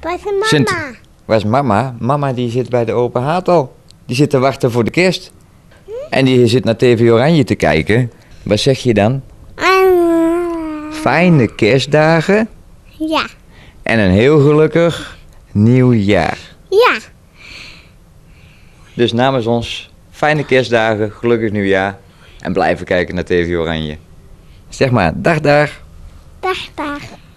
Waar is mama? Sint, waar is mama? Mama die zit bij de open haat al. Die zit te wachten voor de kerst. Hm? En die zit naar TV Oranje te kijken. Wat zeg je dan? Fijne kerstdagen. Ja. En een heel gelukkig nieuw jaar. Ja. Dus namens ons, fijne kerstdagen, gelukkig nieuwjaar. En blijven kijken naar TV Oranje. Zeg maar, dag daar. Dag daar.